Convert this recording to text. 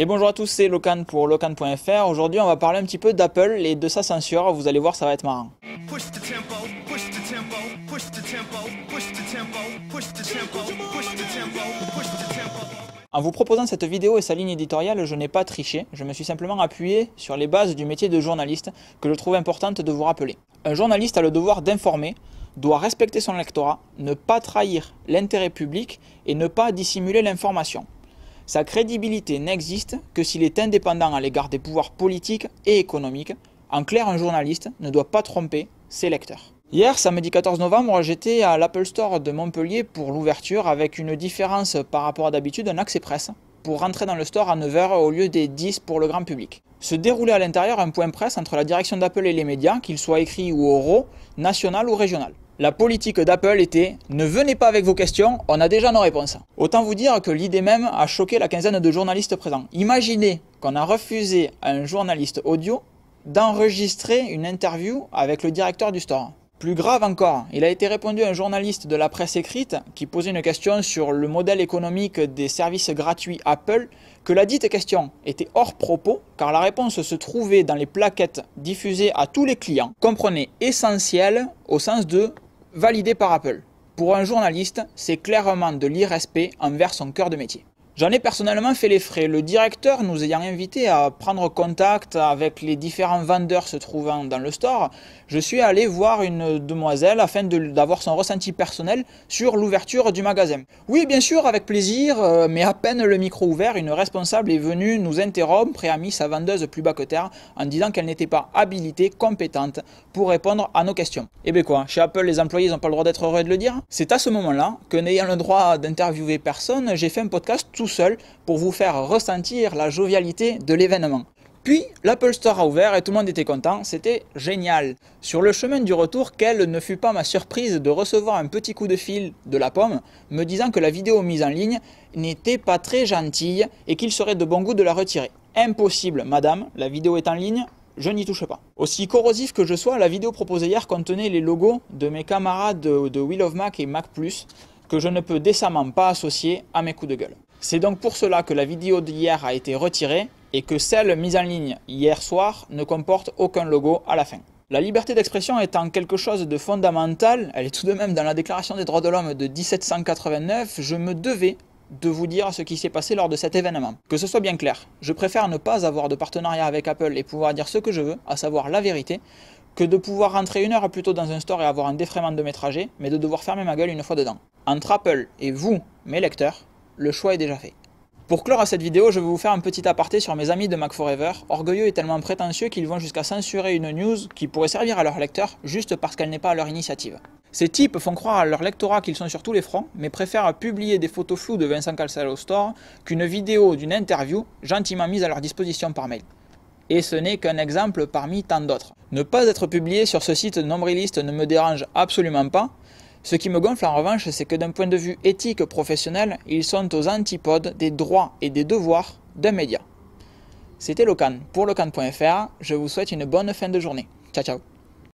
Et bonjour à tous, c'est Locan pour locan.fr. Aujourd'hui, on va parler un petit peu d'Apple et de sa censure. Vous allez voir, ça va être marrant. En vous proposant cette vidéo et sa ligne éditoriale, je n'ai pas triché, je me suis simplement appuyé sur les bases du métier de journaliste que je trouve importante de vous rappeler. Un journaliste a le devoir d'informer, doit respecter son lectorat, ne pas trahir l'intérêt public et ne pas dissimuler l'information. Sa crédibilité n'existe que s'il est indépendant à l'égard des pouvoirs politiques et économiques. En clair, un journaliste ne doit pas tromper ses lecteurs. Hier, samedi 14 novembre, j'étais à l'Apple Store de Montpellier pour l'ouverture avec une différence par rapport à d'habitude, un accès presse pour rentrer dans le store à 9h au lieu des 10 pour le grand public. Se déroulait à l'intérieur un point presse entre la direction d'Apple et les médias, qu'ils soient écrits ou oraux, national ou régional la politique d'Apple était ne venez pas avec vos questions, on a déjà nos réponses. Autant vous dire que l'idée même a choqué la quinzaine de journalistes présents. Imaginez qu'on a refusé à un journaliste audio d'enregistrer une interview avec le directeur du store. Plus grave encore, il a été répondu à un journaliste de la presse écrite qui posait une question sur le modèle économique des services gratuits Apple, que la dite question était hors propos car la réponse se trouvait dans les plaquettes diffusées à tous les clients, Comprenez essentiel au sens de validé par Apple. Pour un journaliste, c'est clairement de l'irrespect envers son cœur de métier. J'en ai personnellement fait les frais. Le directeur nous ayant invité à prendre contact avec les différents vendeurs se trouvant dans le store, je suis allé voir une demoiselle afin d'avoir son ressenti personnel sur l'ouverture du magasin. Oui, bien sûr, avec plaisir, euh, mais à peine le micro ouvert, une responsable est venue nous interrompre et a sa vendeuse plus bas que terre en disant qu'elle n'était pas habilitée, compétente pour répondre à nos questions. Et eh bien quoi, chez Apple, les employés n'ont pas le droit d'être heureux de le dire. C'est à ce moment-là que, n'ayant le droit d'interviewer personne, j'ai fait un podcast tout seul pour vous faire ressentir la jovialité de l'événement. Puis l'Apple Store a ouvert et tout le monde était content, c'était génial. Sur le chemin du retour, quelle ne fut pas ma surprise de recevoir un petit coup de fil de la pomme me disant que la vidéo mise en ligne n'était pas très gentille et qu'il serait de bon goût de la retirer. Impossible, madame, la vidéo est en ligne, je n'y touche pas. Aussi corrosif que je sois, la vidéo proposée hier contenait les logos de mes camarades de, de Wheel of Mac et Mac ⁇ Plus que je ne peux décemment pas associer à mes coups de gueule. C'est donc pour cela que la vidéo d'hier a été retirée et que celle mise en ligne hier soir ne comporte aucun logo à la fin. La liberté d'expression étant quelque chose de fondamental, elle est tout de même dans la Déclaration des droits de l'homme de 1789, je me devais de vous dire ce qui s'est passé lors de cet événement. Que ce soit bien clair, je préfère ne pas avoir de partenariat avec Apple et pouvoir dire ce que je veux, à savoir la vérité, que de pouvoir rentrer une heure plus tôt dans un store et avoir un défraiement de mes trajets, mais de devoir fermer ma gueule une fois dedans. Entre Apple et vous, mes lecteurs, le choix est déjà fait. Pour clore à cette vidéo, je vais vous faire un petit aparté sur mes amis de Mac orgueilleux et tellement prétentieux qu'ils vont jusqu'à censurer une news qui pourrait servir à leur lecteurs juste parce qu'elle n'est pas à leur initiative. Ces types font croire à leur lectorat qu'ils sont sur tous les fronts, mais préfèrent publier des photos floues de Vincent Calcello Store qu'une vidéo d'une interview gentiment mise à leur disposition par mail. Et ce n'est qu'un exemple parmi tant d'autres. Ne pas être publié sur ce site nombriliste ne me dérange absolument pas, ce qui me gonfle en revanche, c'est que d'un point de vue éthique professionnel, ils sont aux antipodes des droits et des devoirs d'un média. C'était Locan pour locan.fr, je vous souhaite une bonne fin de journée. Ciao ciao